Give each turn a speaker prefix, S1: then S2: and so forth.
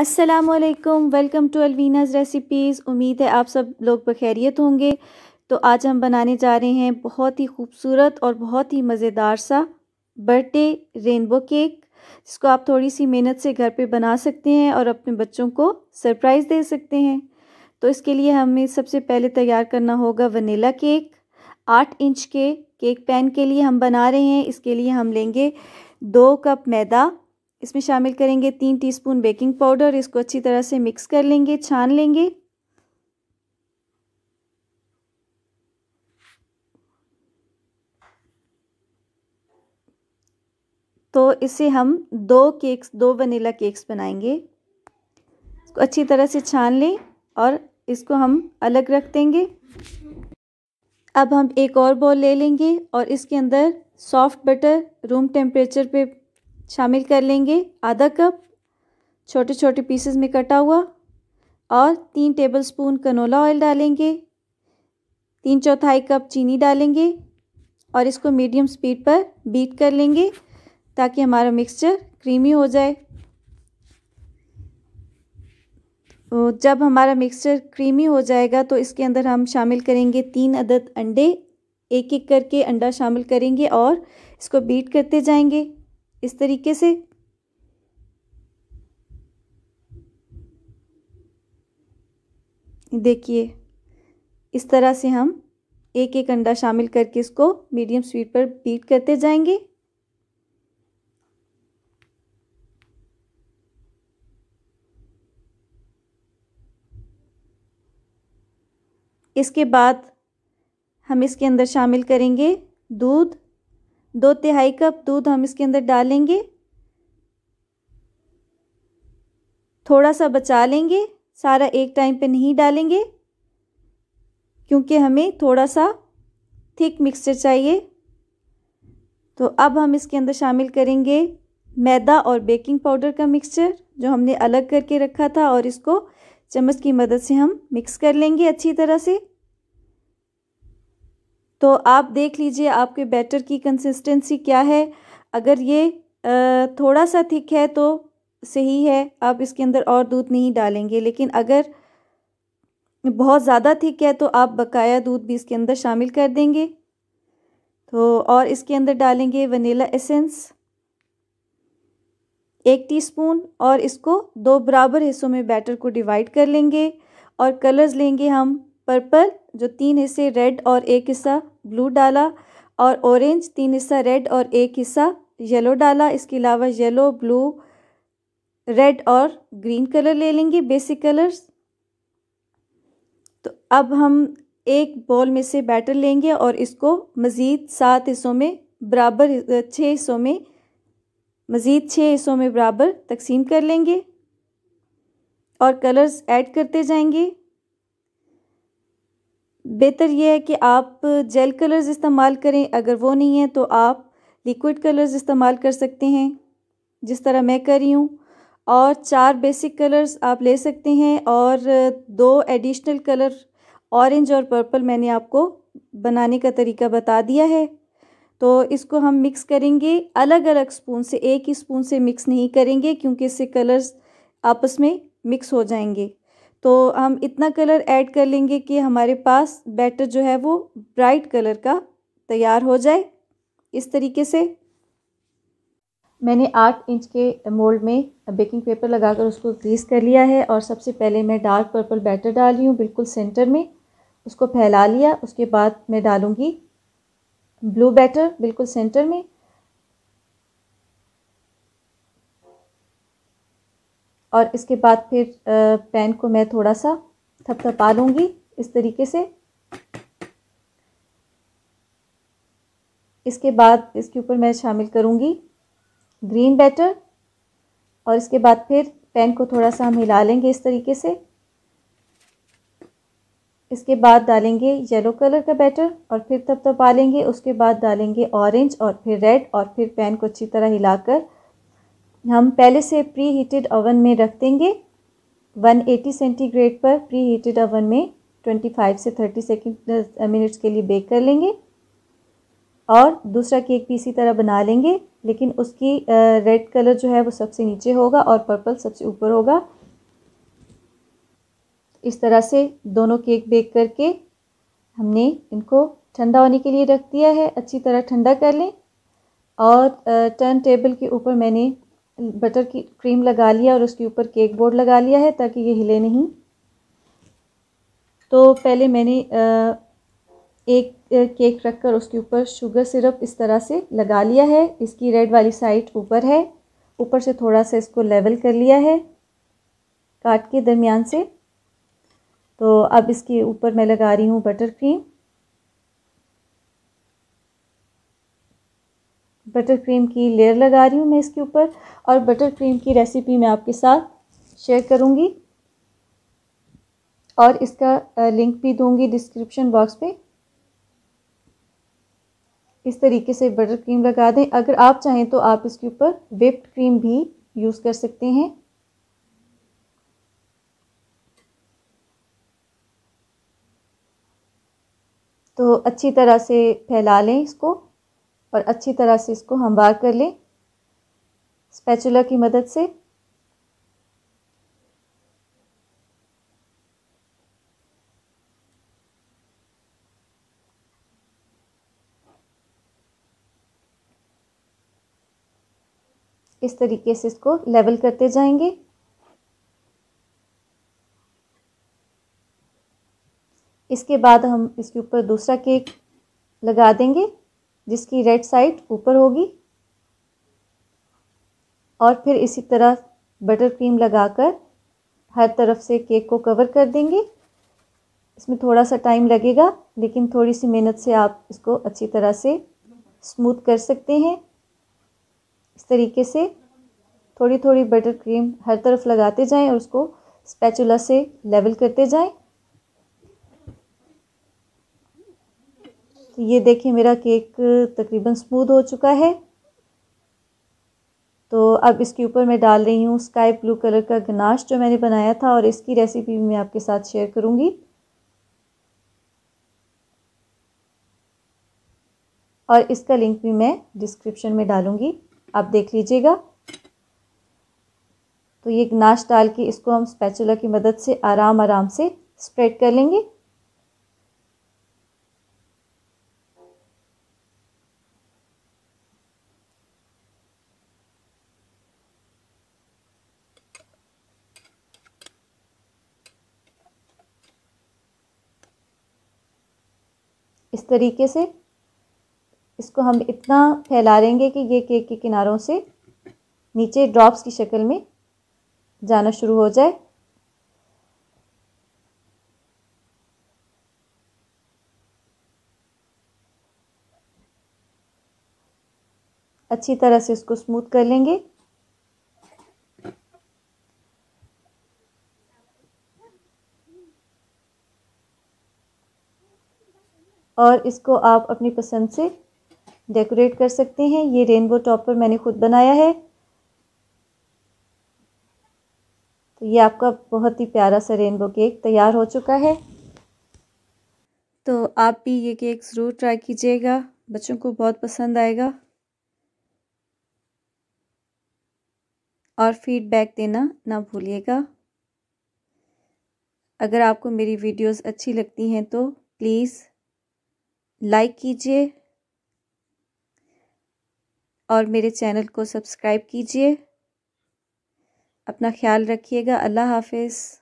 S1: असलकम welcome to अलवीनाज़ recipes उम्मीद है आप सब लोग बखैरियत होंगे तो आज हम बनाने जा रहे हैं बहुत ही खूबसूरत और बहुत ही मज़ेदार सा बर्थडे रेनबो केक जिसको आप थोड़ी सी मेहनत से घर पे बना सकते हैं और अपने बच्चों को सरप्राइज़ दे सकते हैं तो इसके लिए हमें सबसे पहले तैयार करना होगा वनीला केक आठ इंच के केक पैन के लिए हम बना रहे हैं इसके लिए हम लेंगे दो कप मैदा इसमें शामिल करेंगे तीन टीस्पून बेकिंग पाउडर इसको अच्छी तरह से मिक्स कर लेंगे छान लेंगे तो इसे हम दो केक्स दो वनीला केक्स बनाएंगे इसको अच्छी तरह से छान लें और इसको हम अलग रख देंगे अब हम एक और बॉल ले लेंगे और इसके अंदर सॉफ्ट बटर रूम टेम्परेचर पे शामिल कर लेंगे आधा कप छोटे छोटे पीसेस में कटा हुआ और तीन टेबलस्पून कनोला ऑयल डालेंगे तीन चौथाई कप चीनी डालेंगे और इसको मीडियम स्पीड पर बीट कर लेंगे ताकि हमारा मिक्सचर क्रीमी हो जाए तो जब हमारा मिक्सचर क्रीमी हो जाएगा तो इसके अंदर हम शामिल करेंगे तीन अदद अंडे एक एक करके अंडा शामिल करेंगे और इसको बीट करते जाएंगे इस तरीके से देखिए इस तरह से हम एक एक अंडा शामिल करके इसको मीडियम स्पीड पर बीट करते जाएंगे इसके बाद हम इसके अंदर शामिल करेंगे दूध दो तिहाई कप दूध हम इसके अंदर डालेंगे थोड़ा सा बचा लेंगे सारा एक टाइम पे नहीं डालेंगे क्योंकि हमें थोड़ा सा थिक मिक्सचर चाहिए तो अब हम इसके अंदर शामिल करेंगे मैदा और बेकिंग पाउडर का मिक्सचर जो हमने अलग करके रखा था और इसको चम्मच की मदद से हम मिक्स कर लेंगे अच्छी तरह से तो आप देख लीजिए आपके बैटर की कंसिस्टेंसी क्या है अगर ये थोड़ा सा थिक है तो सही है आप इसके अंदर और दूध नहीं डालेंगे लेकिन अगर बहुत ज़्यादा थिक है तो आप बकाया दूध भी इसके अंदर शामिल कर देंगे तो और इसके अंदर डालेंगे वनीला एसेंस एक टीस्पून और इसको दो बराबर हिस्सों में बैटर को डिवाइड कर लेंगे और कलर्स लेंगे हम पर्पल जो तीन हिस्से रेड और एक हिस्सा ब्लू डाला और ऑरेंज तीन हिस्सा रेड और एक हिस्सा येलो डाला इसके अलावा येलो ब्लू रेड और ग्रीन कलर ले लेंगे बेसिक कलर्स तो अब हम एक बॉल में से बैटर लेंगे और इसको मज़ीद सात हिस्सों में बराबर छः हिस्सों में मज़ीद छः हिस्सों में बराबर तकसीम कर लेंगे और कलर्स ऐड करते जाएंगे बेहतर यह है कि आप जेल कलर्स इस्तेमाल करें अगर वो नहीं है तो आप लिक्विड कलर्स इस्तेमाल कर सकते हैं जिस तरह मैं कर रही हूँ और चार बेसिक कलर्स आप ले सकते हैं और दो एडिशनल कलर ऑरेंज और पर्पल मैंने आपको बनाने का तरीका बता दिया है तो इसको हम मिक्स करेंगे अलग अलग स्पून से एक ही स्पून से मिक्स नहीं करेंगे क्योंकि इससे कलर्स आपस में मिक्स हो जाएंगे तो हम इतना कलर ऐड कर लेंगे कि हमारे पास बैटर जो है वो ब्राइट कलर का तैयार हो जाए इस तरीके से मैंने आठ इंच के मोल्ड में बेकिंग पेपर लगाकर उसको ग्रीस कर लिया है और सबसे पहले मैं डार्क पर्पल बैटर डाल रही हूँ बिल्कुल सेंटर में उसको फैला लिया उसके बाद मैं डालूँगी ब्लू बैटर बिल्कुल सेंटर में और इसके बाद फिर पैन को मैं थोड़ा सा थपथपा लूँगी इस तरीके से इसके बाद इसके ऊपर मैं शामिल करूँगी ग्रीन बैटर और इसके बाद फिर पैन को थोड़ा सा हम हिला लेंगे इस तरीके से इसके बाद डालेंगे येलो कलर का बैटर और फिर तब तब पा लेंगे उसके बाद डालेंगे ऑरेंज और फिर रेड और फिर पैन को अच्छी तरह हिलाकर हम पहले से प्री हीटेड ओवन में रख देंगे 180 सेंटीग्रेड पर प्री हीटेड ओवन में 25 से 30 सेकेंड मिनट्स के लिए बेक कर लेंगे और दूसरा केक भी इसी तरह बना लेंगे लेकिन उसकी रेड uh, कलर जो है वो सबसे नीचे होगा और पर्पल सबसे ऊपर होगा इस तरह से दोनों केक बेक करके हमने इनको ठंडा होने के लिए रख दिया है अच्छी तरह ठंडा कर लें और टर्न uh, टेबल के ऊपर मैंने बटर की क्रीम लगा लिया और उसके ऊपर केक बोर्ड लगा लिया है ताकि ये हिले नहीं तो पहले मैंने एक केक रखकर उसके ऊपर शुगर सिरप इस तरह से लगा लिया है इसकी रेड वाली साइड ऊपर है ऊपर से थोड़ा सा इसको लेवल कर लिया है काट के दरमियान से तो अब इसके ऊपर मैं लगा रही हूँ बटर क्रीम बटर क्रीम की लेयर लगा रही हूँ मैं इसके ऊपर और बटर क्रीम की रेसिपी मैं आपके साथ शेयर करूँगी और इसका लिंक भी दूँगी डिस्क्रिप्शन बॉक्स पे इस तरीके से बटर क्रीम लगा दें अगर आप चाहें तो आप इसके ऊपर विप्ड क्रीम भी यूज़ कर सकते हैं तो अच्छी तरह से फैला लें इसको और अच्छी तरह से इसको हम बार कर लें स्पैचुला की मदद से इस तरीके से इसको लेवल करते जाएंगे इसके बाद हम इसके ऊपर दूसरा केक लगा देंगे जिसकी रेड साइड ऊपर होगी और फिर इसी तरह बटर क्रीम लगाकर हर तरफ से केक को कवर कर देंगे इसमें थोड़ा सा टाइम लगेगा लेकिन थोड़ी सी मेहनत से आप इसको अच्छी तरह से स्मूथ कर सकते हैं इस तरीके से थोड़ी थोड़ी बटर क्रीम हर तरफ लगाते जाएं और उसको स्पैचुला से लेवल करते जाएं तो ये देखिए मेरा केक तकरीबन स्मूथ हो चुका है तो अब इसके ऊपर मैं डाल रही हूँ स्काई ब्लू कलर का गनाश जो मैंने बनाया था और इसकी रेसिपी मैं आपके साथ शेयर करूँगी और इसका लिंक भी मैं डिस्क्रिप्शन में डालूँगी आप देख लीजिएगा तो ये गनाश डाल के इसको हम स्पैचुला की मदद से आराम आराम से स्प्रेड कर लेंगे तरीके से इसको हम इतना फैला लेंगे कि ये केक के किनारों से नीचे ड्रॉप्स की शक्ल में जाना शुरू हो जाए अच्छी तरह से इसको स्मूथ कर लेंगे और इसको आप अपनी पसंद से डेकोरेट कर सकते हैं ये रेनबो टॉपर मैंने खुद बनाया है तो ये आपका बहुत ही प्यारा सा रेनबो केक तैयार हो चुका है तो आप भी ये केक ज़रूर ट्राई कीजिएगा बच्चों को बहुत पसंद आएगा और फीडबैक देना ना भूलिएगा अगर आपको मेरी वीडियोस अच्छी लगती हैं तो प्लीज़ लाइक कीजिए और मेरे चैनल को सब्सक्राइब कीजिए अपना ख्याल रखिएगा अल्लाह हाफिज़